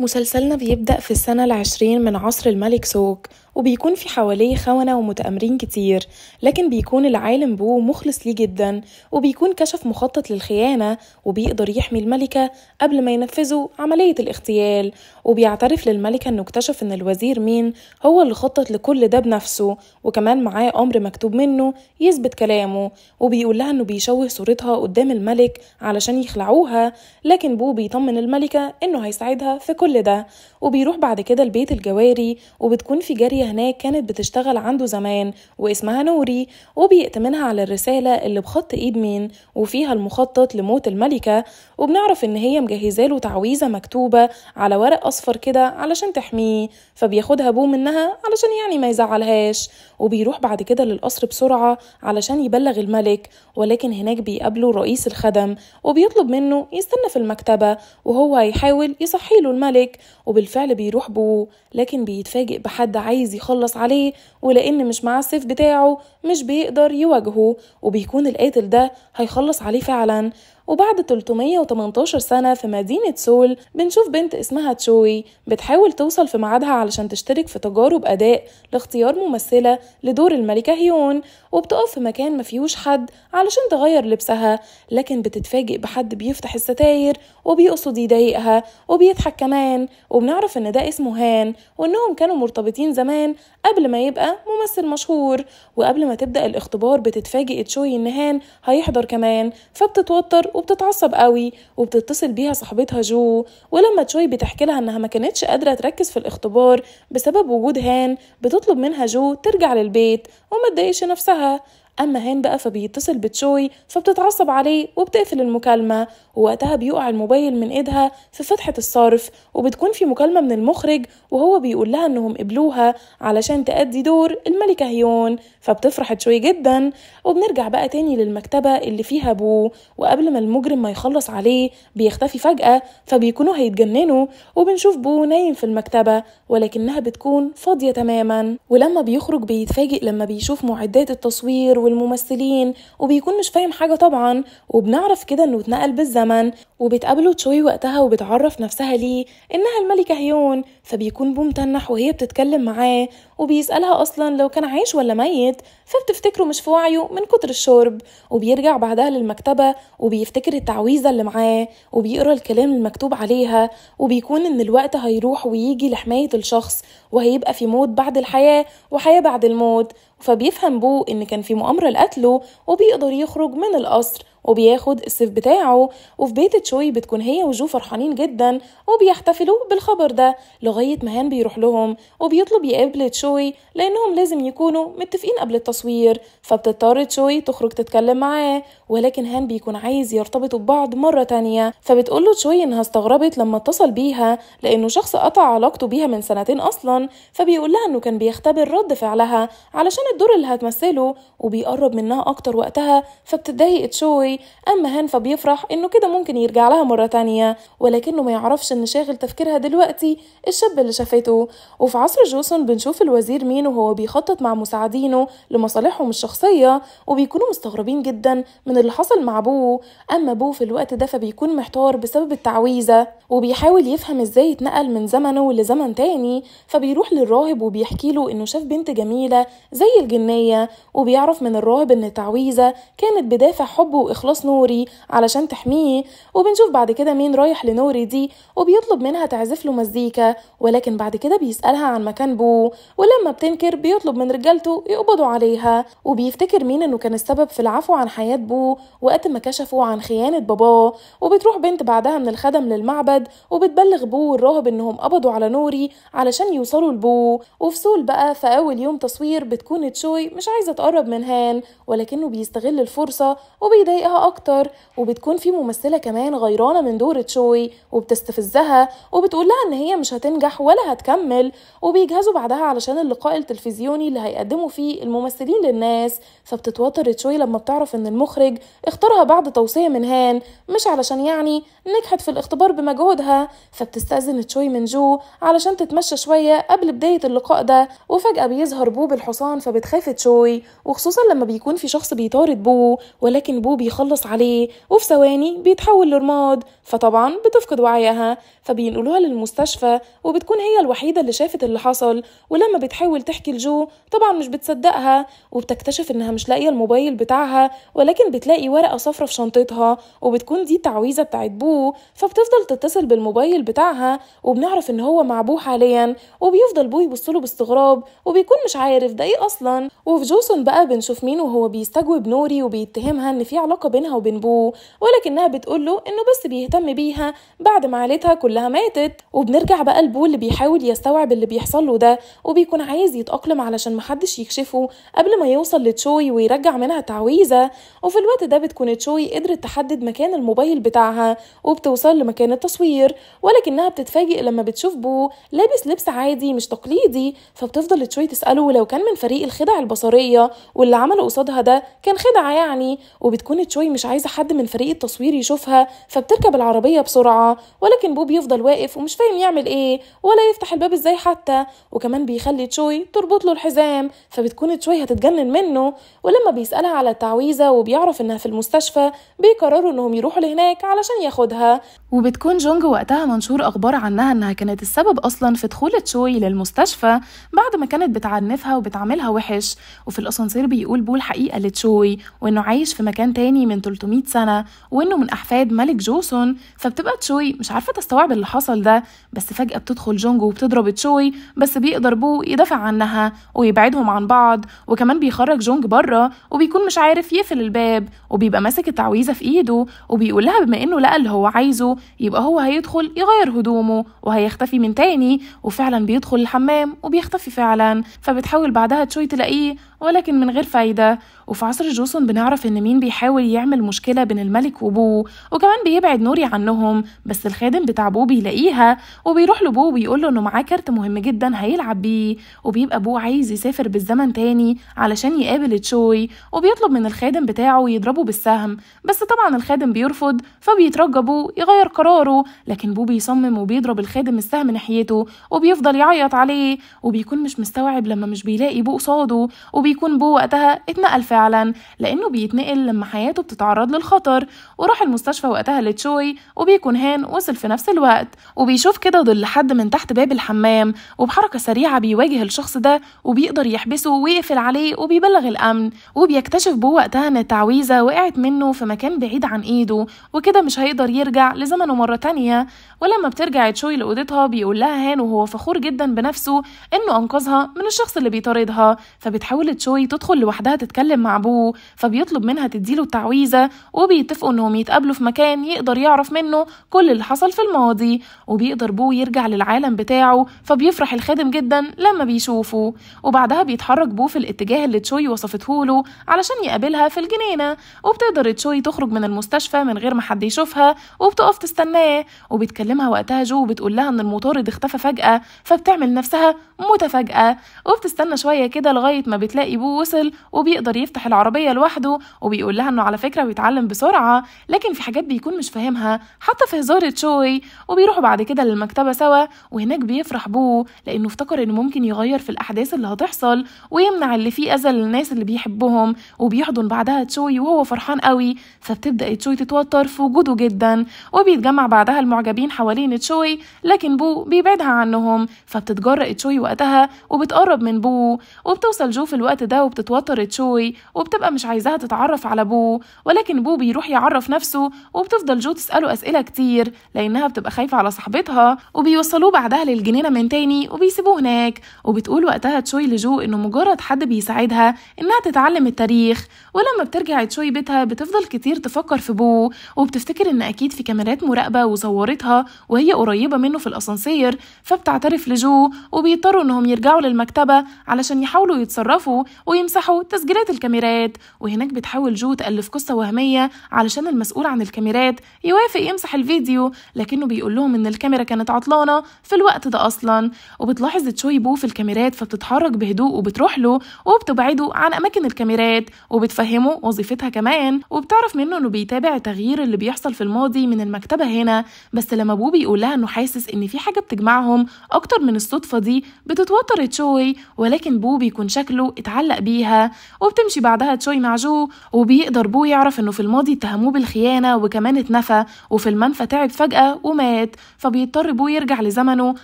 مسلسلنا بيبدأ في السنة العشرين من عصر الملك سوك وبيكون في حواليه خونة ومتآمرين كتير لكن بيكون العالم بو مخلص ليه جدا وبيكون كشف مخطط للخيانة وبيقدر يحمي الملكة قبل ما ينفذوا عملية الاغتيال وبيعترف للملكة انه اكتشف ان الوزير مين هو اللي خطط لكل ده بنفسه وكمان معاه أمر مكتوب منه يثبت كلامه وبيقول لها انه بيشوه صورتها قدام الملك علشان يخلعوها لكن بو بيطمن الملكة انه هيساعدها في كل ده وبيروح بعد كده البيت الجواري وبتكون في جارية هناك كانت بتشتغل عنده زمان واسمها نوري وبيأتمنها على الرسالة اللي بخط إيد مين وفيها المخطط لموت الملكة وبنعرف إن هي مجهزاله تعويذة مكتوبة على ورق أصفر كده علشان تحميه فبياخدها بو منها علشان يعني ما يزعلهاش وبيروح بعد كده للقصر بسرعة علشان يبلغ الملك ولكن هناك بيقابله رئيس الخدم وبيطلب منه يستنى في المكتبة وهو هيحاول يصحيله الملك وبال بالفعل بيروح بو لكن بيتفاجئ بحد عايز يخلص عليه ولأن مش معاه السيف بتاعه مش بيقدر يواجهه وبيكون القاتل ده هيخلص عليه فعلا وبعد 318 سنة في مدينة سول بنشوف بنت اسمها تشوي بتحاول توصل في ميعادها علشان تشترك في تجارب أداء لاختيار ممثلة لدور الملكة هيون وبتقف في مكان مفيهوش حد علشان تغير لبسها لكن بتتفاجئ بحد بيفتح الستاير وبيقصد يضايقها وبيضحك كمان وبنعرف إن ده اسمه هان وإنهم كانوا مرتبطين زمان قبل ما يبقى ممثل مشهور وقبل ما تبدأ الاختبار بتتفاجئ تشوي إن هان هيحضر كمان فبتتوتر وبتتعصب قوي وبتتصل بيها صاحبتها جو ولما تشوي بتحكي لها انها ما كانتش قادره تركز في الاختبار بسبب وجود هان بتطلب منها جو ترجع للبيت وما تضايقش نفسها اما هان بقى فبيتصل بتشوي فبتتعصب عليه وبتقفل المكالمه ووقتها بيقع الموبايل من ايدها في فتحه الصرف وبتكون في مكالمه من المخرج وهو بيقول لها انهم قبلوها علشان تأدي دور الملكه هيون فبتفرح تشوي جدا وبنرجع بقى تاني للمكتبه اللي فيها بو وقبل ما المجرم ما يخلص عليه بيختفي فجاه فبيكونوا هيتجننوا وبنشوف بو نايم في المكتبه ولكنها بتكون فاضيه تماما ولما بيخرج بيتفاجئ لما بيشوف معدات التصوير والممثلين وبيكون مش فاهم حاجه طبعا وبنعرف كده انه اتنقل بالزمن وبتقابله تشوي وقتها وبتعرف نفسها ليه انها الملكه هيون فبيكون بومتنح وهي بتتكلم معاه وبيسالها اصلا لو كان عايش ولا ميت فبتفتكره مش في وعيه من كتر الشرب وبيرجع بعدها للمكتبه وبيفتكر التعويذه اللي معاه وبيقرا الكلام المكتوب عليها وبيكون ان الوقت هيروح ويجي لحمايه الشخص وهيبقى في موت بعد الحياه وحياه بعد الموت فبيفهم بو إن كان في مؤامرة لقتله وبيقدر يخرج من القصر وبياخد السيف بتاعه وفي بيت تشوي بتكون هي وجو فرحانين جدا وبيحتفلوا بالخبر ده لغاية ما هان بيروح لهم وبيطلب يقابل تشوي لأنهم لازم يكونوا متفقين قبل التصوير فبتضطر تشوي تخرج تتكلم معاه ولكن هان بيكون عايز يرتبطوا ببعض مرة تانية فبتقول له تشوي إنها استغربت لما اتصل بيها لأنه شخص قطع علاقته بيها من سنتين أصلا فبيقول لها إنه كان بيختبر رد فعلها علشان الدور اللي هتمثله وبيقرب منها أكتر وقتها فبتضايق تشوي قوي أما هان فبيفرح إنه كده ممكن يرجع لها مرة تانية ولكنه ما يعرفش إن شاغل تفكيرها دلوقتي الشاب اللي شافته وفي عصر جوسون بنشوف الوزير مين وهو بيخطط مع مساعدينه لمصالحهم الشخصية وبيكونوا مستغربين جدا من اللي حصل مع بوه أما بوه في الوقت ده فبيكون محتار بسبب التعويذة وبيحاول يفهم إزاي اتنقل من زمنه لزمن تاني فبيروح للراهب وبيحكي له إنه شاف بنت جميلة زي الجنية وبيعرف من الراهب إن التعويذة كانت بدافع حبه تخلص نوري علشان تحميه وبنشوف بعد كده مين رايح لنوري دي وبيطلب منها تعزف له مزيكا ولكن بعد كده بيسألها عن مكان بو ولما بتنكر بيطلب من رجالته يقبضوا عليها وبيفتكر مين انه كان السبب في العفو عن حياة بو وقت ما كشفوا عن خيانة باباه وبتروح بنت بعدها من الخدم للمعبد وبتبلغ بو والراهب انهم قبضوا على نوري علشان يوصلوا لبو وفي سول بقى في اول يوم تصوير بتكون تشوي مش عايزة تقرب من هان ولكنه بيستغل الفرصة وبيضايقها بتضايقها أكتر وبتكون في ممثلة كمان غيرانة من دور تشوي وبتستفزها وبتقول لها إن هي مش هتنجح ولا هتكمل وبيجهزوا بعدها علشان اللقاء التلفزيوني اللي هيقدموا فيه الممثلين للناس فبتتوتر تشوي لما بتعرف إن المخرج اختارها بعد توصية من هان مش علشان يعني نجحت في الاختبار بمجهودها فبتستأذن تشوي من جو علشان تتمشى شوية قبل بداية اللقاء ده وفجأة بيظهر بو بالحصان فبتخاف تشوي وخصوصا لما بيكون في شخص بيطارد بو ولكن بو بيخاف بتخلص عليه وفي ثواني بيتحول لرماد فطبعا بتفقد وعيها فبينقلوها للمستشفى وبتكون هي الوحيدة اللي شافت اللي حصل ولما بتحاول تحكي لجو طبعا مش بتصدقها وبتكتشف انها مش لاقية الموبايل بتاعها ولكن بتلاقي ورقة صفرة في شنطتها وبتكون دي التعويذة بتاعت بو فبتفضل تتصل بالموبايل بتاعها وبنعرف ان هو مع بو حاليا وبيفضل بو يبصله باستغراب وبيكون مش عارف ده ايه اصلا وفي جوسون بقى بنشوف مين وهو بيستجوب نوري وبيتهمها ان في علاقة بينها وبين بو ولكنها بتقول له انه بس بيهتم بيها بعد ما عيلتها كلها ماتت وبنرجع بقى لبو اللي بيحاول يستوعب اللي بيحصل له ده وبيكون عايز يتأقلم علشان محدش يكشفه قبل ما يوصل لتشوي ويرجع منها تعويذة وفي الوقت ده بتكون تشوي قدرت تحدد مكان الموبايل بتاعها وبتوصل لمكان التصوير ولكنها بتتفاجئ لما بتشوف بو لابس لبس عادي مش تقليدي فبتفضل تشوي تسأله لو كان من فريق الخدع البصرية واللي عمله قصادها ده كان خدعة يعني وبتكون تشوي شوي مش عايزة حد من فريق التصوير يشوفها فبتركب العربية بسرعة ولكن بوب يفضل واقف ومش فاهم يعمل ايه ولا يفتح الباب ازاي حتى وكمان بيخلي تشوي تربط له الحزام فبتكون تشوي هتتجنن منه ولما بيسألها على التعويذة وبيعرف انها في المستشفى بيقرروا انهم يروحوا لهناك علشان ياخدها وبتكون جونج وقتها منشور اخبار عنها انها كانت السبب اصلا في دخول تشوي للمستشفى بعد ما كانت بتعنفها وبتعاملها وحش وفي الاسانسير بيقول بول حقيقة لتشوي وانه عايش في مكان تاني من 300 سنة وإنه من أحفاد ملك جوسون فبتبقى تشوي مش عارفة تستوعب اللي حصل ده بس فجأة بتدخل جونجو وبتضرب تشوي بس بيقدر بو يدافع عنها ويبعدهم عن بعض وكمان بيخرج جونج بره وبيكون مش عارف يقفل الباب وبيبقى ماسك التعويذة في إيده وبيقول لها بما إنه لقى اللي هو عايزه يبقى هو هيدخل يغير هدومه وهيختفي من تاني وفعلا بيدخل الحمام وبيختفي فعلا فبتحاول بعدها تشوي تلاقيه ولكن من غير فايدة وفي عصر جوسون بنعرف إن مين بيحاول يعمل مشكلة بين الملك وبوه وكمان بيبعد نوري عنهم بس الخادم بتاع بوه بيلاقيها وبيروح لبوه وبيقول له إنه معاه كارت مهم جدا هيلعب بيه وبيبقى بوه عايز يسافر بالزمن تاني علشان يقابل تشوي وبيطلب من الخادم بتاعه يضربه بالسهم بس طبعا الخادم بيرفض فبيترجى بوه يغير قراره لكن بوه بيصمم وبيضرب الخادم السهم ناحيته وبيفضل يعيط عليه وبيكون مش مستوعب لما مش بيلاقي بوه قصاده وبيكون بو وقتها اتنقل فعلا لأنه بيتنقل لما حياته بتتعرض للخطر وراح المستشفى وقتها لتشوي وبيكون هان وصل في نفس الوقت وبيشوف كده ظل حد من تحت باب الحمام وبحركة سريعة بيواجه الشخص ده وبيقدر يحبسه ويقفل عليه وبيبلغ الأمن وبيكتشف بو وقتها إن التعويذة وقعت منه في مكان بعيد عن إيده وكده مش هيقدر يرجع لزمنه مرة تانية ولما بترجع تشوي لأوضتها بيقول لها هان وهو فخور جدا بنفسه إنه أنقذها من الشخص اللي بيطاردها فبتحاول تشوي تدخل لوحدها تتكلم مع بوه فبيطلب منها تديله التعويذة وبيتفقوا انهم يتقابلوا في مكان يقدر يعرف منه كل اللي حصل في الماضي وبيقدر بوه يرجع للعالم بتاعه فبيفرح الخادم جدا لما بيشوفه وبعدها بيتحرك بوه في الاتجاه اللي تشوي وصفته له علشان يقابلها في الجنينة وبتقدر تشوي تخرج من المستشفى من غير ما حد يشوفها وبتقف تستناه وبتكلمها وقتها جو وبتقول لها ان المطارد اختفى فجأة فبتعمل نفسها متفاجئة وبتستنى شوية كده لغاية ما بتلاقي ابوه وصل وبيقدر يفتح العربيه لوحده وبيقول لها انه على فكره بيتعلم بسرعه لكن في حاجات بيكون مش فاهمها حتى في هزار تشوي وبيروحوا بعد كده للمكتبه سوا وهناك بيفرح بوه لانه افتكر انه ممكن يغير في الاحداث اللي هتحصل ويمنع اللي فيه اذى للناس اللي بيحبهم وبيحضن بعدها تشوي وهو فرحان قوي فبتبدا تشوي تتوتر في وجوده جدا وبيتجمع بعدها المعجبين حوالين تشوي لكن بو بيبعدها عنهم فبتتجرأ تشوي وقتها وبتقرب من بو وبتوصل جو في الوقت الوقت ده وبتتوتر تشوي وبتبقى مش عايزاها تتعرف على بو ولكن بو بيروح يعرف نفسه وبتفضل جو تسأله أسئلة كتير لأنها بتبقى خايفة على صاحبتها وبيوصلوه بعدها للجنينة من تاني وبيسيبوه هناك وبتقول وقتها تشوي لجو إنه مجرد حد بيساعدها إنها تتعلم التاريخ ولما بترجع تشوي بيتها بتفضل كتير تفكر في بو وبتفتكر إن أكيد في كاميرات مراقبة وصورتها وهي قريبة منه في الأسانسير فبتعترف لجو وبيضطروا إنهم يرجعوا للمكتبة علشان يحاولوا يتصرفوا ويمسحوا تسجيلات الكاميرات وهناك بتحاول جو تألف قصة وهمية علشان المسؤول عن الكاميرات يوافق يمسح الفيديو لكنه بيقول لهم إن الكاميرا كانت عطلانة في الوقت ده أصلا وبتلاحظ تشوي بو في الكاميرات فبتتحرك بهدوء وبتروح له وبتبعده عن أماكن الكاميرات وبتف بتفهمه وظيفتها كمان وبتعرف منه انه بيتابع التغيير اللي بيحصل في الماضي من المكتبه هنا بس لما بو بيقول لها انه حاسس ان في حاجه بتجمعهم اكتر من الصدفه دي بتتوتر تشوي ولكن بو بيكون شكله اتعلق بيها وبتمشي بعدها تشوي مع جو وبيقدر بو يعرف انه في الماضي اتهموه بالخيانه وكمان اتنفى وفي المنفى تعب فجاه ومات فبيضطر بو يرجع لزمنه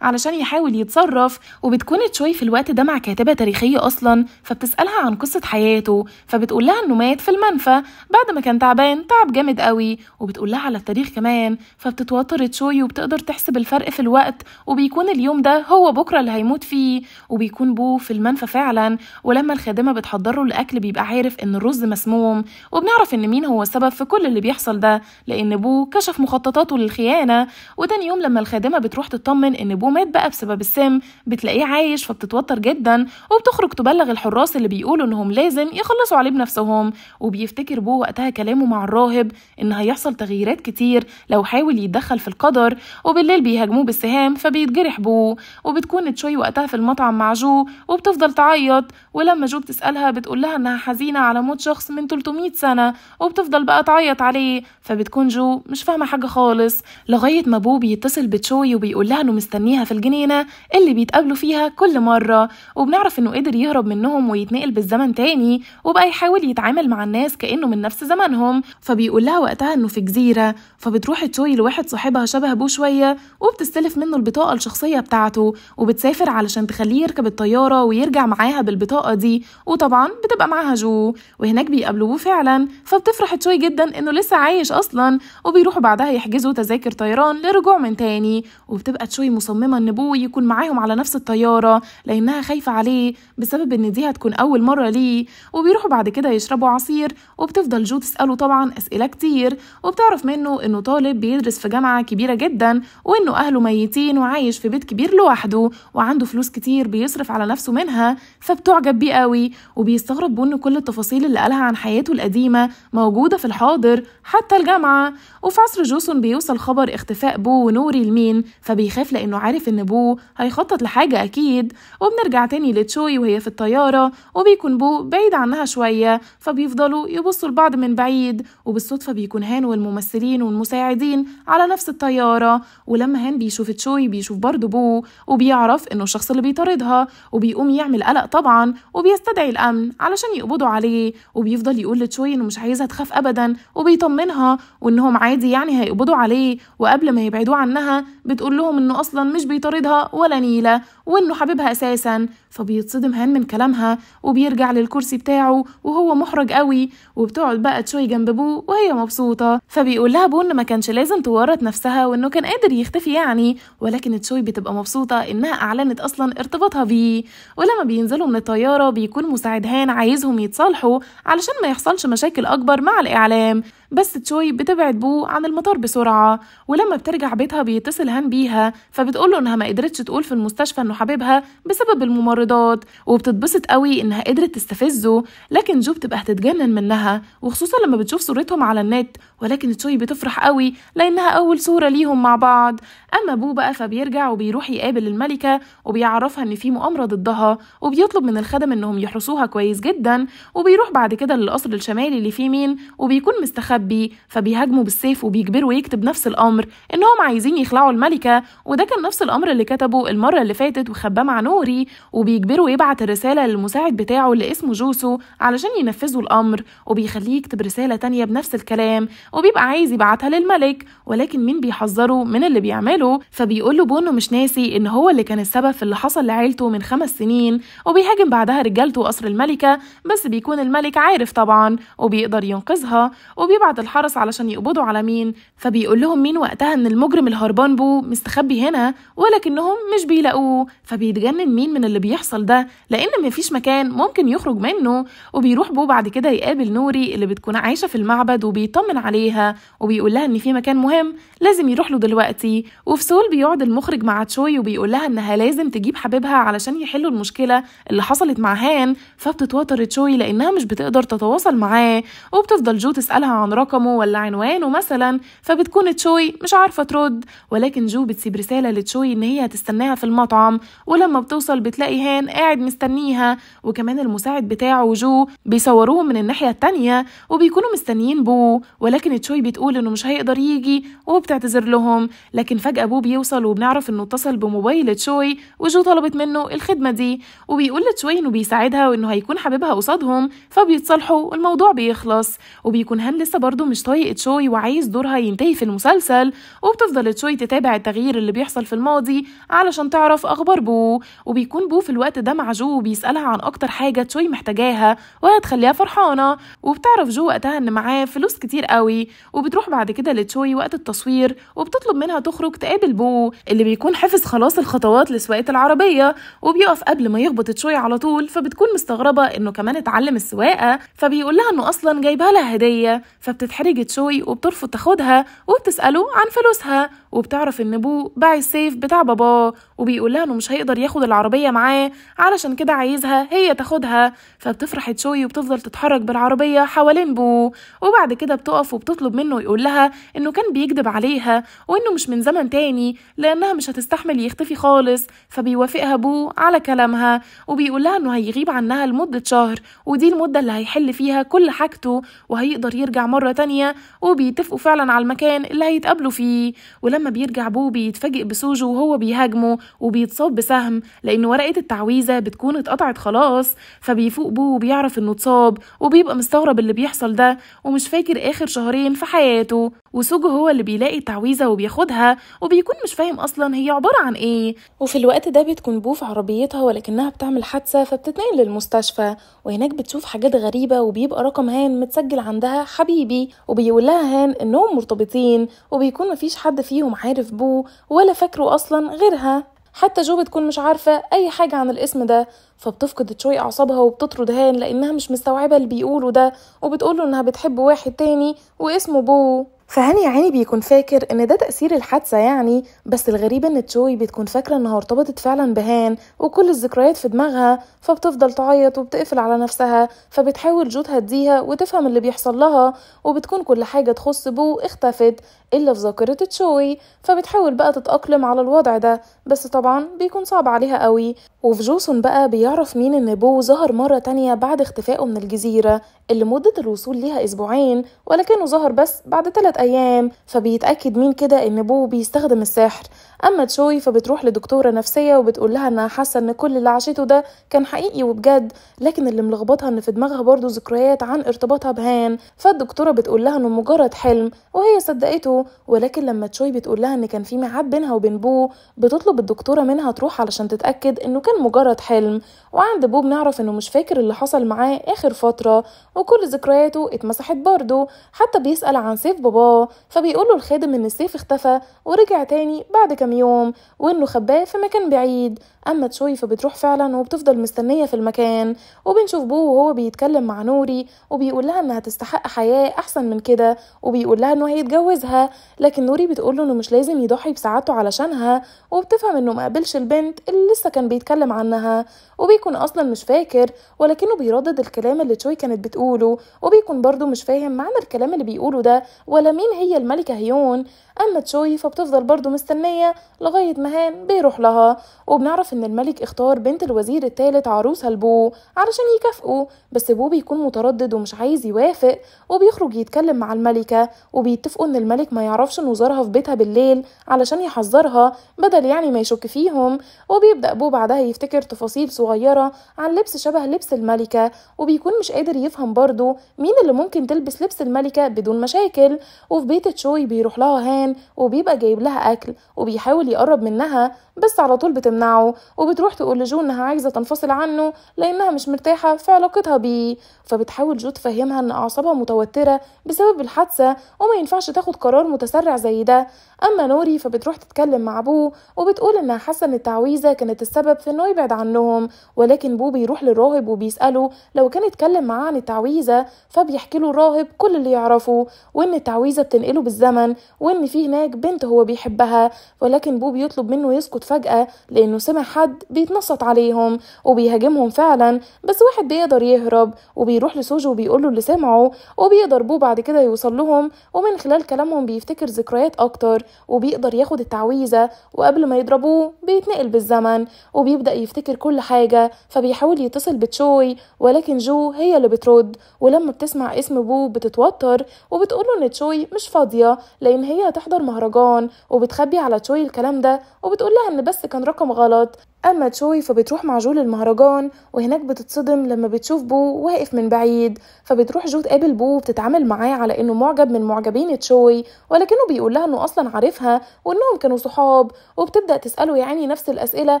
علشان يحاول يتصرف وبتكون تشوي في الوقت ده مع كاتبه تاريخيه اصلا فبتسالها عن قصه حياته فبتقول لها انه مات في المنفى بعد ما كان تعبان تعب جامد قوي وبتقول لها على التاريخ كمان فبتتوتر تشوي وبتقدر تحسب الفرق في الوقت وبيكون اليوم ده هو بكره اللي هيموت فيه وبيكون بو في المنفى فعلا ولما الخادمه بتحضر له الاكل بيبقى عارف ان الرز مسموم وبنعرف ان مين هو السبب في كل اللي بيحصل ده لان بو كشف مخططاته للخيانه وتاني يوم لما الخادمه بتروح تطمن ان بو مات بقى بسبب السم بتلاقيه عايش فبتتوتر جدا وبتخرج تبلغ الحراس اللي بيقولوا انهم لازم يخلصوا عليه بنفسهم حياتهم وبيفتكر بو وقتها كلامه مع الراهب إن هيحصل تغييرات كتير لو حاول يتدخل في القدر وبالليل بيهاجموه بالسهام فبيتجرح بو وبتكون تشوي وقتها في المطعم مع جو وبتفضل تعيط ولما جو بتسألها بتقول لها إنها حزينة على موت شخص من 300 سنة وبتفضل بقى تعيط عليه فبتكون جو مش فاهمة حاجة خالص لغاية ما بو بيتصل بتشوي وبيقول لها إنه مستنيها في الجنينة اللي بيتقابلوا فيها كل مرة وبنعرف إنه قدر يهرب منهم ويتنقل بالزمن تاني وبقى يحاول يتعامل مع الناس كانه من نفس زمانهم فبيقول لها وقتها انه في جزيره فبتروح تشوي لواحد صاحبها شبه ابوه شويه وبتستلف منه البطاقه الشخصيه بتاعته وبتسافر علشان تخليه يركب الطياره ويرجع معاها بالبطاقه دي وطبعا بتبقى معاها جو وهناك بيقابلوه فعلا فبتفرح تشوي جدا انه لسه عايش اصلا وبيروحوا بعدها يحجزوا تذاكر طيران لرجوع من تاني وبتبقى تشوي مصممه ان ابوه يكون معاهم على نفس الطياره لانها خايفه عليه بسبب ان دي هتكون اول مره ليه وبيروحوا بعد كده بيشربوا عصير وبتفضل جو تسأله طبعا أسئلة كتير وبتعرف منه إنه طالب بيدرس في جامعة كبيرة جدا وإنه أهله ميتين وعايش في بيت كبير لوحده وعنده فلوس كتير بيصرف على نفسه منها فبتعجب بيه قوي وبيستغرب بأن كل التفاصيل اللي قالها عن حياته القديمة موجودة في الحاضر حتى الجامعة وفي عصر جوسون بيوصل خبر اختفاء بو ونوري لمين فبيخاف لأنه عارف إن بو هيخطط لحاجة أكيد وبنرجع تاني لتشوي وهي في الطيارة وبيكون بو بعيد عنها شوية فبيفضلوا يبصوا لبعض من بعيد وبالصدفة بيكون هان والممثلين والمساعدين على نفس الطيارة ولما هان بيشوف تشوي بيشوف برضه بو وبيعرف إنه الشخص اللي بيطاردها وبيقوم يعمل قلق طبعا وبيستدعي الأمن علشان يقبضوا عليه وبيفضل يقول لتشوي إنه مش عايزها تخاف أبدا وبيطمنها وإنهم عادي يعني هيقبضوا عليه وقبل ما يبعدوه عنها بتقول لهم انه اصلا مش بيطاردها ولا نيله وانه حبيبها اساسا فبيتصدم هان من كلامها وبيرجع للكرسي بتاعه وهو محرج قوي وبتقعد بقى تشوي جنب ابوه وهي مبسوطه فبيقول لها بو انه ما كانش لازم تورط نفسها وانه كان قادر يختفي يعني ولكن تشوي بتبقى مبسوطه انها اعلنت اصلا ارتباطها بيه ولما بينزلوا من الطياره بيكون مساعد هان عايزهم يتصالحوا علشان ما يحصلش مشاكل اكبر مع الاعلام بس تشوي بتبعد بو عن المطار بسرعة ولما بترجع بيتها بيتصل هان بيها فبتقوله إنها ما قدرتش تقول في المستشفى إنه حبيبها بسبب الممرضات وبتتبسط قوي إنها قدرت تستفزه لكن جو بتبقى هتتجنن منها وخصوصا لما بتشوف صورتهم على النت ولكن تشوي بتفرح قوي لأنها أول صورة ليهم مع بعض اما ابوه بقى فبيرجع وبيروح يقابل الملكه وبيعرفها ان في مؤامره ضدها وبيطلب من الخدم انهم يحرسوها كويس جدا وبيروح بعد كده للقصر الشمالي اللي فيه مين وبيكون مستخبي فبيهاجموا بالسيف وبيجبره يكتب نفس الامر انهم عايزين يخلعوا الملكه وده كان نفس الامر اللي كتبه المره اللي فاتت وخباه مع نوري وبيجبره يبعت الرساله للمساعد بتاعه اللي اسمه جوسو علشان ينفذوا الامر وبيخليه يكتب رساله تانية بنفس الكلام وبيبقى عايز يبعتها للملك ولكن مين بيحذره من اللي بيعمله بيقوله فبيقول له بونو مش ناسي ان هو اللي كان السبب في اللي حصل لعيلته من خمس سنين وبيهاجم بعدها رجالته قصر الملكة بس بيكون الملك عارف طبعا وبيقدر ينقذها وبيبعت الحرس علشان يقبضوا على مين فبيقول لهم مين وقتها ان المجرم الهربان بو مستخبي هنا ولكنهم مش بيلاقوه فبيتجنن مين من اللي بيحصل ده لان مفيش مكان ممكن يخرج منه وبيروح بو بعد كده يقابل نوري اللي بتكون عايشة في المعبد وبيطمن عليها وبيقول لها ان في مكان مهم لازم يروح له دلوقتي وفي سول بيقعد المخرج مع تشوي وبيقول لها انها لازم تجيب حبيبها علشان يحلوا المشكله اللي حصلت مع هان فبتتوتر تشوي لانها مش بتقدر تتواصل معاه وبتفضل جو تسالها عن رقمه ولا عنوانه مثلا فبتكون تشوي مش عارفه ترد ولكن جو بتسيب رساله لتشوي ان هي هتستناها في المطعم ولما بتوصل بتلاقي هان قاعد مستنيها وكمان المساعد بتاعه جو بيصوروهم من الناحيه التانيه وبيكونوا مستنيين بو ولكن تشوي بتقول انه مش هيقدر يجي وبتعتذر لهم لكن فجأة فجأة ابوه بيوصل وبنعرف إنه اتصل بموبايل تشوي وجو طلبت منه الخدمة دي وبيقول لتشوي إنه بيساعدها وإنه هيكون حبيبها قصادهم فبيتصالحوا والموضوع بيخلص وبيكون هان لسه برضه مش طايق تشوي وعايز دورها ينتهي في المسلسل وبتفضل تشوي تتابع التغيير اللي بيحصل في الماضي علشان تعرف أخبار بو وبيكون بو في الوقت ده مع جو وبيسألها عن أكتر حاجة تشوي محتاجاها وهتخليها فرحانة وبتعرف جو وقتها إن معاه فلوس كتير قوي وبتروح بعد كده لتشوي وقت التصوير وبتطلب منها تخرج بتقابل بو اللي بيكون حفظ خلاص الخطوات لسواقة العربية وبيقف قبل ما يخبط تشوي على طول فبتكون مستغربة إنه كمان اتعلم السواقة فبيقول لها إنه أصلا جايبها لها هدية فبتتحرج تشوي وبترفض تاخدها وبتسأله عن فلوسها وبتعرف إن بو باع السيف بتاع باباه وبيقول لها إنه مش هيقدر ياخد العربية معاه علشان كده عايزها هي تاخدها فبتفرح تشوي وبتفضل تتحرك بالعربية حوالين بو وبعد كده بتقف وبتطلب منه يقول لها إنه كان بيكذب عليها وإنه مش من زمن تاني لأنها مش هتستحمل يختفي خالص فبيوافقها بو على كلامها وبيقولها إنه هيغيب عنها لمدة شهر ودي المدة اللي هيحل فيها كل حاجته وهيقدر يرجع مرة تانية وبيتفقوا فعلا على المكان اللي هيتقابلوا فيه ولما بيرجع بو بيتفاجئ بسوجو وهو بيهاجمه وبيتصاب بسهم لأن ورقة التعويذة بتكون اتقطعت خلاص فبيفوق بو وبيعرف إنه اتصاب وبيبقى مستغرب اللي بيحصل ده ومش فاكر آخر شهرين في حياته وسوجو هو اللي بيلاقي تعويذه وبياخدها وبيكون مش فاهم اصلا هي عباره عن ايه وفي الوقت ده بتكون بو في عربيتها ولكنها بتعمل حادثه فبتتنقل للمستشفى وهناك بتشوف حاجات غريبه وبيبقى رقم هان متسجل عندها حبيبي وبيقول لها هان انهم مرتبطين وبيكون مفيش حد فيهم عارف بو ولا فاكره اصلا غيرها حتى جو بتكون مش عارفة أي حاجة عن الاسم ده فبتفقد شوية أعصابها وبتطرد هان لأنها مش مستوعبة اللي بيقوله ده وبتقوله إنها بتحب واحد تاني واسمه بو فهاني يا عيني بيكون فاكر ان ده تأثير الحادثة يعني بس الغريب ان تشوي بتكون فاكرة انها ارتبطت فعلا بهان وكل الذكريات في دماغها فبتفضل تعيط وبتقفل على نفسها فبتحاول جو تهديها وتفهم اللي بيحصل لها وبتكون كل حاجة تخص بو اختفت الا في ذاكرة تشوي فبتحاول بقى تتأقلم على الوضع ده بس طبعا بيكون صعب عليها قوي وفي جوسون بقى بيعرف مين ان بو ظهر مرة تانية بعد اختفائه من الجزيرة اللي مدة الوصول ليها أسبوعين ولكنه ظهر بس بعد ثلاث أيام فبيتأكد مين كده إن بو بيستخدم السحر اما تشوي فبتروح لدكتوره نفسيه وبتقول لها انها حاسه ان كل اللي عاشته ده كان حقيقي وبجد لكن اللي ملخبطها ان في دماغها برضه ذكريات عن ارتباطها بهان فالدكتوره بتقول لها انه مجرد حلم وهي صدقته ولكن لما تشوي بتقول لها ان كان في ميعاد بينها وبين بو بتطلب الدكتوره منها تروح علشان تتاكد انه كان مجرد حلم وعند بو بنعرف انه مش فاكر اللي حصل معاه اخر فتره وكل ذكرياته اتمسحت برضه حتى بيسال عن سيف باباه فبيقول له الخادم ان السيف اختفى ورجع تاني بعد كام اليوم وانه خباه في مكان بعيد اما تشوي فبتروح فعلا وبتفضل مستنيه في المكان وبنشوف بو وهو بيتكلم مع نوري وبيقول لها انها تستحق حياه احسن من كده وبيقول لها انه هيتجوزها لكن نوري بتقول له انه مش لازم يضحي بسعادته علشانها وبتفهم انه مقابلش البنت اللي لسه كان بيتكلم عنها وبيكون اصلا مش فاكر ولكنه بيردد الكلام اللي تشوي كانت بتقوله وبيكون برضه مش فاهم معنى الكلام اللي بيقوله ده ولا مين هي الملكه هيون اما تشوي فبتفضل برضه مستنيه لغايه ما هان بيروح لها وبنعرف إن الملك اختار بنت الوزير التالت عروسة لبو علشان يكافئه بس بو بيكون متردد ومش عايز يوافق وبيخرج يتكلم مع الملكة وبيتفقوا إن الملك ما يعرفش إنه زارها في بيتها بالليل علشان يحذرها بدل يعني ما يشك فيهم وبيبدأ بو بعدها يفتكر تفاصيل صغيرة عن لبس شبه لبس الملكة وبيكون مش قادر يفهم برضه مين اللي ممكن تلبس لبس الملكة بدون مشاكل وفي بيت تشوي بيروح لها هان وبيبقى جايب لها أكل وبيحاول يقرب منها بس على طول بتمنعه وبتروح تقول لجو انها عايزه تنفصل عنه لانها مش مرتاحه في علاقتها بيه فبتحاول جو تفهمها ان اعصابها متوتره بسبب الحادثه وما ينفعش تاخد قرار متسرع زي ده اما نوري فبتروح تتكلم مع بو وبتقول انها حاسه ان التعويذه كانت السبب في انه يبعد عنهم ولكن بو بيروح للراهب وبيساله لو كان اتكلم معاه عن التعويذه فبيحكي له الراهب كل اللي يعرفه وان التعويذه بتنقله بالزمن وان في هناك بنت هو بيحبها ولكن بو بيطلب منه يسكت فجأة لأنه سمع حد بيتنصت عليهم وبيهاجمهم فعلا بس واحد بيقدر يهرب وبيروح لسوجو وبيقوله اللي سمعه وبيضربوه بعد كده يوصل لهم ومن خلال كلامهم بيفتكر ذكريات أكتر وبيقدر ياخد التعويذة وقبل ما يضربوه بيتنقل بالزمن وبيبدأ يفتكر كل حاجة فبيحاول يتصل بتشوي ولكن جو هي اللي بترد ولما بتسمع اسم بو بتتوتر وبتقوله إن تشوي مش فاضية لأن هي هتحضر مهرجان وبتخبي على تشوي الكلام ده وبتقول لها ان بس كان رقم غلط اما تشوي فبتروح مع جو للمهرجان وهناك بتتصدم لما بتشوف بو واقف من بعيد فبتروح جو تقابل بو وبتتعامل معاه على انه معجب من معجبين تشوي ولكنه بيقول لها انه اصلا عارفها وانهم كانوا صحاب وبتبدا تساله يعني نفس الاسئله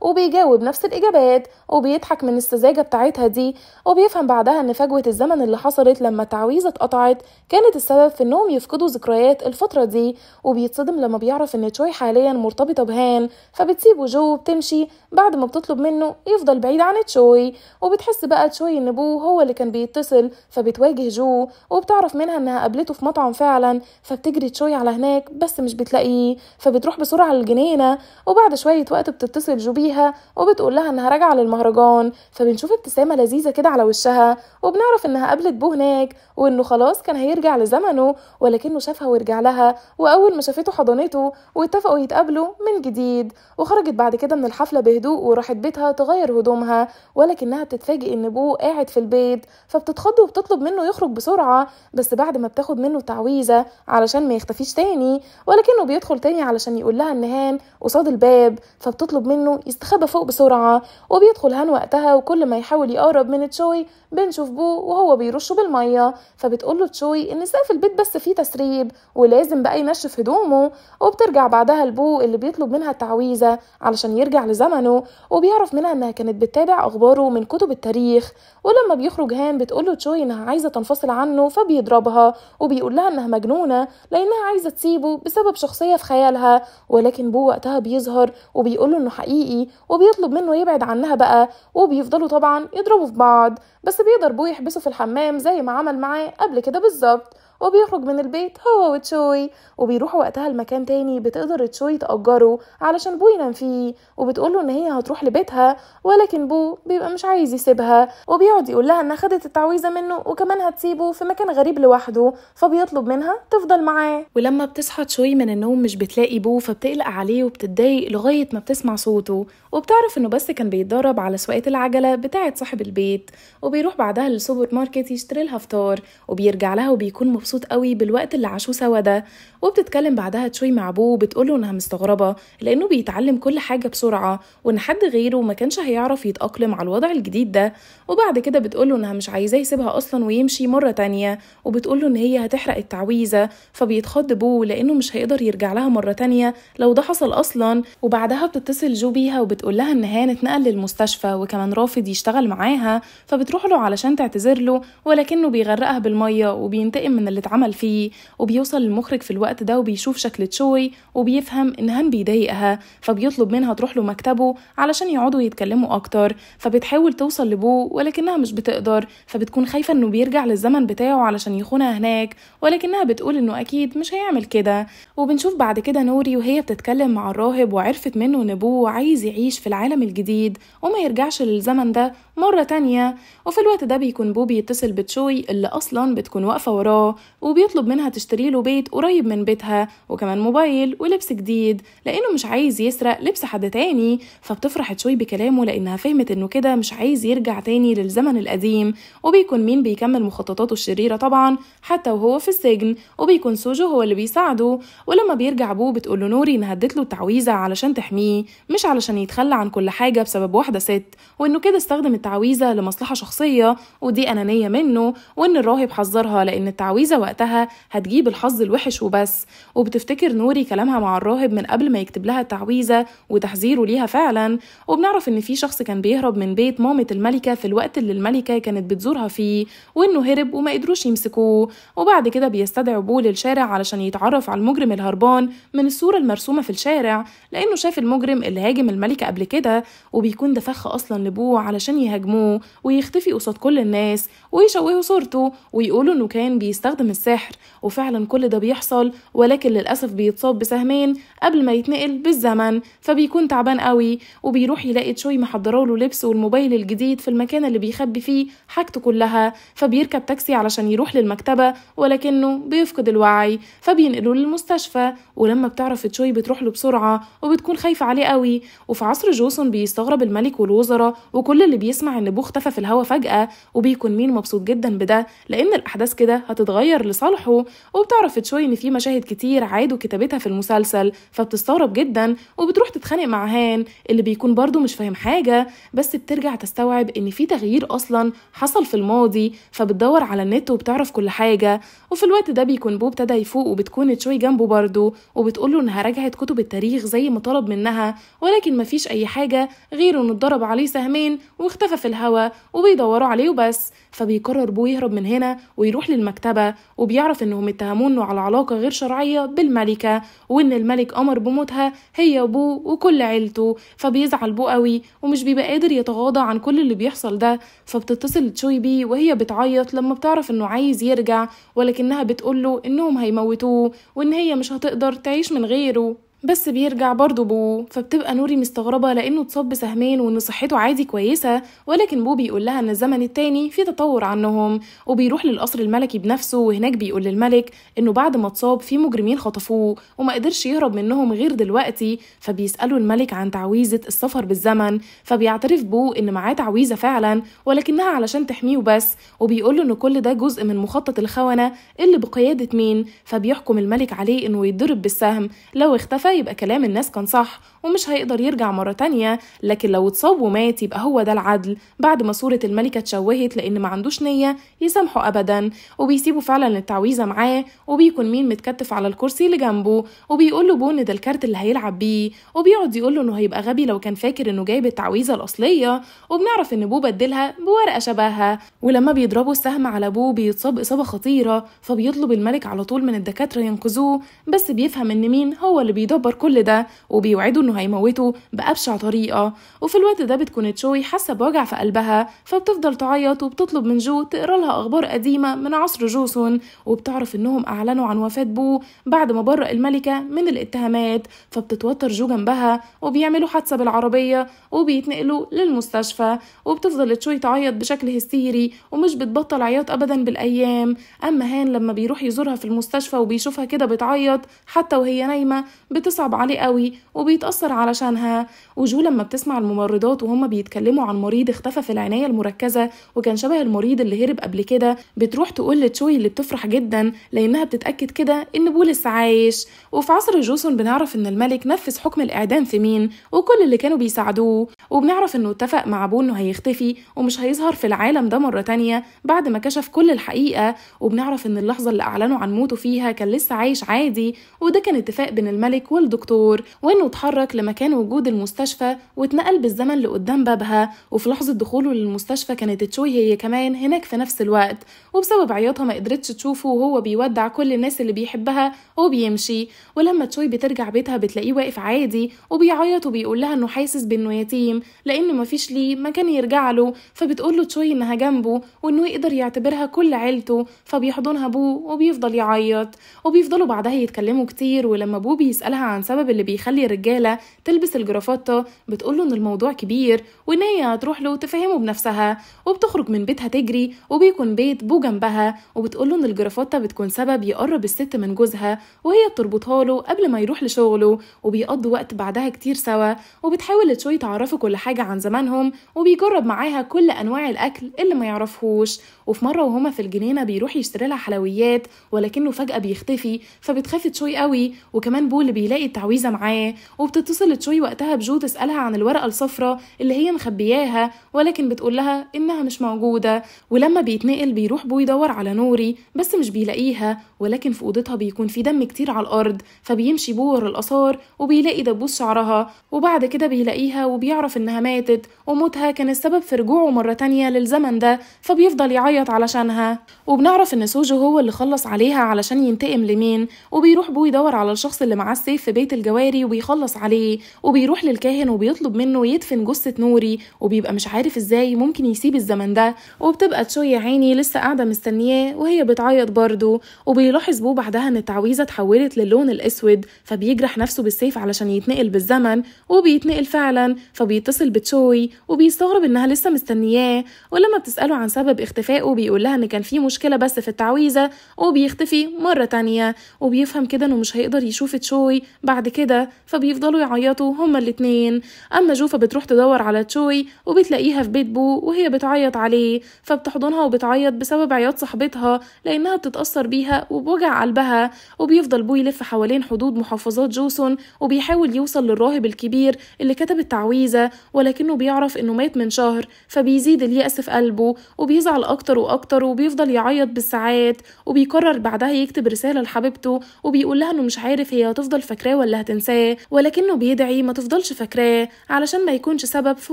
وبيجاوب نفس الاجابات وبيضحك من السذاجه بتاعتها دي وبيفهم بعدها ان فجوه الزمن اللي حصلت لما التعويذه اتقطعت كانت السبب في انهم يفقدوا ذكريات الفتره دي وبيتصدم لما بيعرف ان تشوي حاليا مرتبطه بهان فبتسيبه جو وبتمشي بعد ما بتطلب منه يفضل بعيد عن تشوي وبتحس بقى تشوي ان بوه هو اللي كان بيتصل فبتواجه جو وبتعرف منها انها قابلته في مطعم فعلا فبتجري تشوي على هناك بس مش بتلاقيه فبتروح بسرعه للجنينه وبعد شويه وقت بتتصل جو بيها وبتقول لها انها راجعه للمهرجان فبنشوف ابتسامه لذيذه كده على وشها وبنعرف انها قابلت بوه هناك وانه خلاص كان هيرجع لزمنه ولكنه شافها ورجع لها واول ما شافته حضنته واتفقوا يتقابلوا من جديد وخرجت بعد كده من الحفلة بهدوء وراحت بيتها تغير هدومها ولكنها بتتفاجئ ان بو قاعد في البيت فبتتخض وبتطلب منه يخرج بسرعة بس بعد ما بتاخد منه تعويذة علشان ما يختفيش تاني ولكنه بيدخل تاني علشان يقول لها ان هان قصاد الباب فبتطلب منه يستخبى فوق بسرعة وبيدخل هان وقتها وكل ما يحاول يقرب من تشوي بنشوف بو وهو بيرشه بالمية فبتقول له تشوي ان سقف البيت بس فيه تسريب ولازم بقى ينشف هدومه وبترجع بعدها لبو اللي بيطلب منها التعويذة علشان يرجع لزمنه وبيعرف منها انها كانت بتتابع اخباره من كتب التاريخ ولما بيخرج هان بتقوله تشوي انها عايزة تنفصل عنه فبيضربها وبيقول لها انها مجنونة لانها عايزة تسيبه بسبب شخصية في خيالها ولكن بو وقتها بيظهر وبيقوله انه حقيقي وبيطلب منه يبعد عنها بقى وبيفضلوا طبعا يضربوا في بعض بس بيقدر بو يحبسه في الحمام زي ما عمل معاه قبل كده بالظبط وبيخرج من البيت هو وتشوي وبيروح وقتها لمكان تاني بتقدر تشوي تأجره علشان بو ينام فيه وبتقوله ان هي هتروح لبيتها ولكن بو بيبقى مش عايز يسيبها وبيقعد يقول لها انها خدت التعويذه منه وكمان هتسيبه في مكان غريب لوحده فبيطلب منها تفضل معاه ولما بتصحى تشوي من النوم مش بتلاقي بو فبتقلق عليه وبتتضايق لغايه ما بتسمع صوته وبتعرف انه بس كان بيتدرب على سواقه العجله بتاعه صاحب البيت وبيروح بعدها للسوبر ماركت يشتري لها فطار وبيرجع لها وبيكون مبسوط مبسوط قوي بالوقت اللي عاشوه سوا ده وبتتكلم بعدها تشوي مع بو بتقوله انها مستغربه لانه بيتعلم كل حاجه بسرعه وان حد غيره ما كانش هيعرف يتاقلم على الوضع الجديد ده وبعد كده بتقوله انها مش عايزاه يسيبها اصلا ويمشي مره تانية وبتقوله ان هي هتحرق التعويذه فبيتخض بو لانه مش هيقدر يرجع لها مره تانية لو ده حصل اصلا وبعدها بتتصل جو بيها وبتقول لها ان هان اتنقل للمستشفى وكمان رافض يشتغل معاها فبتروح له علشان تعتذر له ولكنه بيغرقها بالميه وبينتقم من اللي اتعمل فيه وبيوصل المخرج في الوقت ده وبيشوف شكل تشوي وبيفهم إن هان بيضايقها فبيطلب منها تروح له مكتبه علشان يقعدوا يتكلموا أكتر فبتحاول توصل لبو ولكنها مش بتقدر فبتكون خايفة إنه بيرجع للزمن بتاعه علشان يخونها هناك ولكنها بتقول إنه أكيد مش هيعمل كده وبنشوف بعد كده نوري وهي بتتكلم مع الراهب وعرفت منه إن بو عايز يعيش في العالم الجديد وما يرجعش للزمن ده مرة تانية وفي الوقت ده بيكون بوبي يتصل بتشوي اللي أصلا بتكون واقفة وراه وبيطلب منها تشتري له بيت قريب من بيتها وكمان موبايل ولبس جديد لأنه مش عايز يسرق لبس حد تاني فبتفرح تشوي بكلامه لأنها فهمت إنه كده مش عايز يرجع تاني للزمن القديم وبيكون مين بيكمل مخططاته الشريرة طبعا حتى وهو في السجن وبيكون سوجو هو اللي بيساعده ولما بيرجع بو بتقول له نوري إنها هدت له التعويذة علشان تحميه مش علشان يتخلى عن كل حاجة بسبب واحدة ست وإنه كده استخدم التعويذة لمصلحة شخصية ودي أنانية منه وإن الراهب حذرها لأن التعويذة وقتها هتجيب الحظ الوحش وبس وبتفتكر نوري كلامها مع الراهب من قبل ما يكتب لها التعويذة وتحذيره ليها فعلا وبنعرف إن في شخص كان بيهرب من بيت مامة الملكة في الوقت اللي الملكة كانت بتزورها فيه وإنه هرب وما قدروش يمسكوه وبعد كده بيستدعي بول الشارع علشان يتعرف على المجرم الهربان من الصورة المرسومة في الشارع لأنه شاف المجرم اللي هاجم الملكة قبل كده وبيكون ده فخ أصلا لبوه علشان يهاجم يهاجموه ويختفي قصاد كل الناس ويشوهوا صورته ويقولوا انه كان بيستخدم السحر وفعلا كل ده بيحصل ولكن للاسف بيتصاب بسهمين قبل ما يتنقل بالزمن فبيكون تعبان قوي وبيروح يلاقي تشوي محضره له لبس والموبايل الجديد في المكان اللي بيخبي فيه حاجته كلها فبيركب تاكسي علشان يروح للمكتبه ولكنه بيفقد الوعي فبينقلوه للمستشفى ولما بتعرف تشوي بتروح له بسرعه وبتكون خايفه عليه قوي وفي عصر جوسون بيستغرب الملك والوزراء وكل اللي بيسمع بيسمع ان ابوه اختفى في الهوا فجأة وبيكون مين مبسوط جدا بده لان الاحداث كده هتتغير لصالحه وبتعرف تشوي ان في مشاهد كتير عادوا كتابتها في المسلسل فبتستغرب جدا وبتروح تتخانق مع هان اللي بيكون برضه مش فاهم حاجة بس بترجع تستوعب ان في تغيير اصلا حصل في الماضي فبتدور على النت وبتعرف كل حاجة وفي الوقت ده بيكون بو ابتدى يفوق وبتكون تشوي جنبه برضه وبتقوله انها رجعت كتب التاريخ زي ما طلب منها ولكن مفيش اي حاجة غير انه اتضرب عليه سهمين واختفى في الهوا وبيدوروا عليه وبس فبيقرر بو يهرب من هنا ويروح للمكتبة وبيعرف انهم اتهموه انه على علاقة غير شرعية بالملكة وان الملك امر بموتها هي بو وكل عيلته فبيزعل بو قوي ومش بيبقى قادر يتغاضى عن كل اللي بيحصل ده فبتتصل تشوي بي وهي بتعيط لما بتعرف انه عايز يرجع ولكنها بتقوله انهم هيموتوه وان هي مش هتقدر تعيش من غيره بس بيرجع برضه بو فبتبقى نوري مستغربة لأنه اتصاب بسهمين وإن صحته عادي كويسة ولكن بو بيقول لها إن الزمن التاني في تطور عنهم وبيروح للقصر الملكي بنفسه وهناك بيقول للملك إنه بعد ما اتصاب في مجرمين خطفوه وما قدرش يهرب منهم غير دلوقتي فبيسألوا الملك عن تعويذة السفر بالزمن فبيعترف بو إن معاه تعويذة فعلا ولكنها علشان تحميه بس وبيقول له إن كل ده جزء من مخطط الخونة اللي بقيادة مين فبيحكم الملك عليه إنه يتضرب بالسهم لو اختفى يبقى كلام الناس كان صح ومش هيقدر يرجع مرة تانية لكن لو اتصاب ومات يبقى هو ده العدل بعد ما صورة الملكة اتشوهت لأن ما عندوش نية يسامحه أبدا وبيسيبه فعلا التعويذة معاه وبيكون مين متكتف على الكرسي اللي جنبه وبيقول له بون ده الكارت اللي هيلعب بيه وبيقعد يقول له إنه هيبقى غبي لو كان فاكر إنه جايب التعويذة الأصلية وبنعرف إن بو بدلها بورقة شبهها ولما بيضربوا السهم على بو بيتصاب إصابة خطيرة فبيطلب الملك على طول من الدكاترة ينقذوه بس بيفهم إن مين هو اللي بيدور بيدبر كل ده وبيوعده انه هيموته بأبشع طريقة وفي الوقت ده بتكون تشوي حاسة بوجع في قلبها فبتفضل تعيط وبتطلب من جو تقرا لها أخبار قديمة من عصر جوسون وبتعرف انهم أعلنوا عن وفاة بو بعد ما برأ الملكة من الاتهامات فبتتوتر جو جنبها وبيعملوا حادثة بالعربية وبيتنقلوا للمستشفى وبتفضل تشوي تعيط بشكل هستيري ومش بتبطل عياط أبدا بالأيام أما هان لما بيروح يزورها في المستشفى وبيشوفها كده بتعيط حتى وهي نايمة بت بتصعب عليه قوي وبيتأثر علشانها وجو لما بتسمع الممرضات وهم بيتكلموا عن مريض اختفى في العناية المركزة وكان شبه المريض اللي هرب قبل كده بتروح تقول لتشوي اللي بتفرح جدا لأنها بتتأكد كده إن بولس عايش وفي عصر جوسون بنعرف إن الملك نفذ حكم الإعدام في مين وكل اللي كانوا بيساعدوه وبنعرف إنه اتفق مع بو إنه هيختفي ومش هيظهر في العالم ده مرة تانية بعد ما كشف كل الحقيقة وبنعرف إن اللحظة اللي أعلنوا عن موته فيها كان لسه عايش عادي وده كان اتفاق بين الملك والدكتور وإنه اتحرك لمكان وجود المستشفى واتنقل بالزمن لقدام بابها وفي لحظة دخوله للمستشفى كانت تشوي هي كمان هناك في نفس الوقت وبسبب عياطها ما قدرتش تشوفه وهو بيودع كل الناس اللي بيحبها وبيمشي ولما تشوي بترجع بيتها بتلاقيه واقف عادي وبيعيط وبيقول لها انه حاسس بانه يتيم لان مفيش ليه مكان يرجع له فبتقول له تشوي انها جنبه وانه يقدر يعتبرها كل عيلته فبيحضنها ابوه وبيفضل يعيط وبيفضلوا بعدها يتكلموا كتير ولما ابوه بيسالها عن سبب اللي بيخلي الرجاله تلبس الجرافطه بتقول له ان الموضوع كبير وان هي هتروح له تفهمه بنفسها وبتخرج من بيتها تجري وبيكون بيت بو جنبها وبتقوله إن الجرافاتة بتكون سبب يقرب الست من جوزها وهي بتربطها له قبل ما يروح لشغله وبيقضوا وقت بعدها كتير سوا وبتحاول تشوي تعرفه كل حاجة عن زمانهم وبيجرب معاها كل أنواع الأكل اللي ما يعرفهوش وفي مرة وهما في الجنينة بيروح يشتري لها حلويات ولكنه فجأة بيختفي فبتخاف تشوي قوي وكمان بول بيلاقي التعويذة معاه وبتتصل تشوي وقتها بجو تسألها عن الورقة الصفراء اللي هي مخبياها ولكن بتقول لها إنها مش موجودة ولما بيتنقل بيروح بو يدور على نوري بس مش بيلاقيها ولكن في أوضتها بيكون في دم كتير على الأرض فبيمشي بو ورا الآثار وبيلاقي دبوس شعرها وبعد كده بيلاقيها وبيعرف إنها ماتت وموتها كان السبب في رجوعه مرة تانية للزمن ده فبيفضل يعيط بتعيط علشانها وبنعرف ان سوجو هو اللي خلص عليها علشان ينتقم لمين وبيروح بو يدور على الشخص اللي معاه السيف في بيت الجواري وبيخلص عليه وبيروح للكاهن وبيطلب منه يدفن جثة نوري وبيبقى مش عارف ازاي ممكن يسيب الزمن ده وبتبقى تشوي يا عيني لسه قاعدة مستنياه وهي بتعيط برضه وبيلاحظ بو بعدها ان التعويذة اتحولت للون الاسود فبيجرح نفسه بالسيف علشان يتنقل بالزمن وبيتنقل فعلا فبيتصل بتشوي وبيستغرب انها لسه مستنياه ولما بتسأله عن سبب اختفائه وبيقول لها ان كان في مشكله بس في التعويذه وبيختفي مره تانية وبيفهم كده انه مش هيقدر يشوف تشوي بعد كده فبيفضلوا يعيطوا هما الاتنين اما جوفا بتروح تدور على تشوي وبتلاقيها في بيت بو وهي بتعيط عليه فبتحضنها وبتعيط بسبب عياط صاحبتها لانها بتتاثر بيها وبوجع قلبها وبيفضل بو يلف حوالين حدود محافظات جوسون وبيحاول يوصل للراهب الكبير اللي كتب التعويذه ولكنه بيعرف انه مات من شهر فبيزيد اليأس في قلبه وبيزعل اكتر اكتر واكتر وبيفضل يعيط بالساعات وبيقرر بعدها يكتب رساله لحبيبته وبيقول لها انه مش عارف هي هتفضل فاكراه ولا هتنساه ولكنه بيدعي ما تفضلش فاكراه علشان ما يكونش سبب في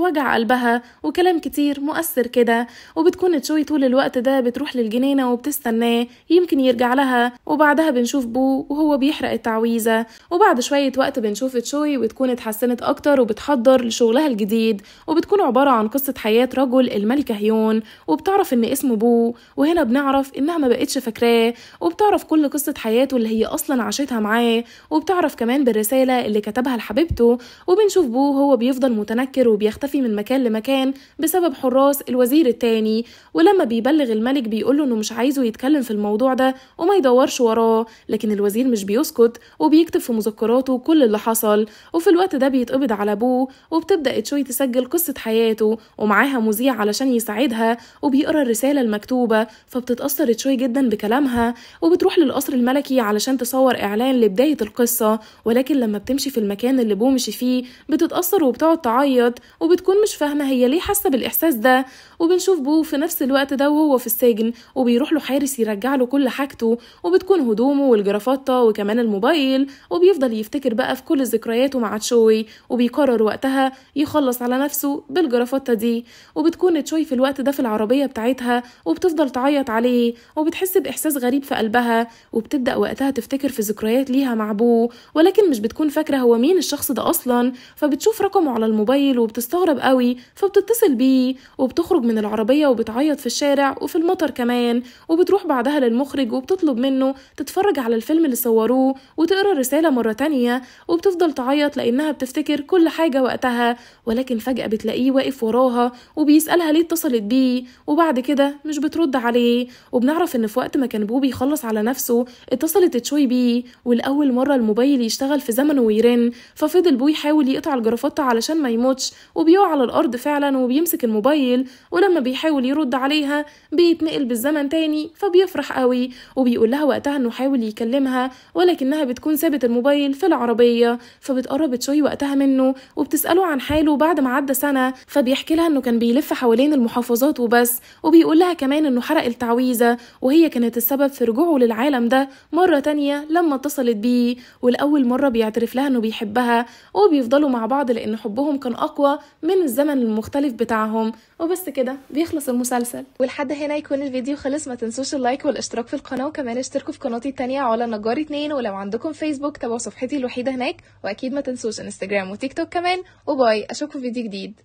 وجع قلبها وكلام كتير مؤثر كده وبتكون تشوي طول الوقت ده بتروح للجنينه وبتستناه يمكن يرجع لها وبعدها بنشوف بو وهو بيحرق التعويذه وبعد شويه وقت بنشوف تشوي وتكون اتحسنت اكتر وبتحضر لشغلها الجديد وبتكون عباره عن قصه حياه رجل الملكه هيون وبتعرف ان اسمه اسمه وهنا بنعرف انها ما بقتش فاكراه وبتعرف كل قصه حياته اللي هي اصلا عاشتها معاه وبتعرف كمان بالرساله اللي كتبها لحبيبته وبنشوف بو هو بيفضل متنكر وبيختفي من مكان لمكان بسبب حراس الوزير التاني ولما بيبلغ الملك له انه مش عايزه يتكلم في الموضوع ده وما يدورش وراه لكن الوزير مش بيسكت وبيكتب في مذكراته كل اللي حصل وفي الوقت ده بيتقبض على بو وبتبدا تشوي تسجل قصه حياته ومعاها مذيع علشان يساعدها وبيقرا الرساله المكتوبة فبتتأثر شوي جدا بكلامها وبتروح للقصر الملكي علشان تصور إعلان لبداية القصة ولكن لما بتمشي في المكان اللي بومشي فيه بتتأثر وبتقعد تعيط وبتكون مش فاهمة هي ليه حاسة بالإحساس ده وبنشوف بو في نفس الوقت ده وهو في السجن وبيروح له حارس يرجع له كل حاجته وبتكون هدومه والجرافطة وكمان الموبايل وبيفضل يفتكر بقى في كل ذكرياته مع تشوي وبيقرر وقتها يخلص على نفسه بالجرافطة دي وبتكون تشوي في الوقت ده في العربية بتاعتها وبتفضل تعيط عليه وبتحس بإحساس غريب في قلبها وبتبدأ وقتها تفتكر في ذكريات ليها مع بو ولكن مش بتكون فاكرة هو مين الشخص ده أصلا فبتشوف رقمه على الموبايل وبتستغرب قوي فبتتصل بيه وبتخرج من من العربية وبتعيط في الشارع وفي المطر كمان وبتروح بعدها للمخرج وبتطلب منه تتفرج على الفيلم اللي صوروه وتقرا الرسالة مرة تانية وبتفضل تعيط لأنها بتفتكر كل حاجة وقتها ولكن فجأة بتلاقيه واقف وراها وبيسألها ليه اتصلت بيه وبعد كده مش بترد عليه وبنعرف إن في وقت ما كان بوبي يخلص على نفسه اتصلت تشوي بيه والأول مرة الموبايل يشتغل في زمنه ويرن ففضل بوي يحاول يقطع الجرافطة علشان ما يموتش وبيقع على الأرض فعلا وبيمسك الموبايل ولما بيحاول يرد عليها بيتنقل بالزمن تاني فبيفرح قوي وبيقول لها وقتها انه حاول يكلمها ولكنها بتكون سابت الموبايل في العربيه فبتقرب شوي وقتها منه وبتساله عن حاله بعد ما عدى سنه فبيحكي لها انه كان بيلف حوالين المحافظات وبس وبيقول لها كمان انه حرق التعويذه وهي كانت السبب في رجوعه للعالم ده مره تانية لما اتصلت بيه ولاول مره بيعترف لها انه بيحبها وبيفضلوا مع بعض لان حبهم كان اقوى من الزمن المختلف بتاعهم وبس كده كده بيخلص المسلسل ولحد هنا يكون الفيديو خلص ما تنسوش اللايك والاشتراك في القناه وكمان اشتركوا في قناتي التانية على نجار اتنين ولو عندكم فيسبوك تابعوا صفحتي الوحيده هناك واكيد ما تنسوش انستجرام وتيك توك كمان وباي اشوفكم في فيديو جديد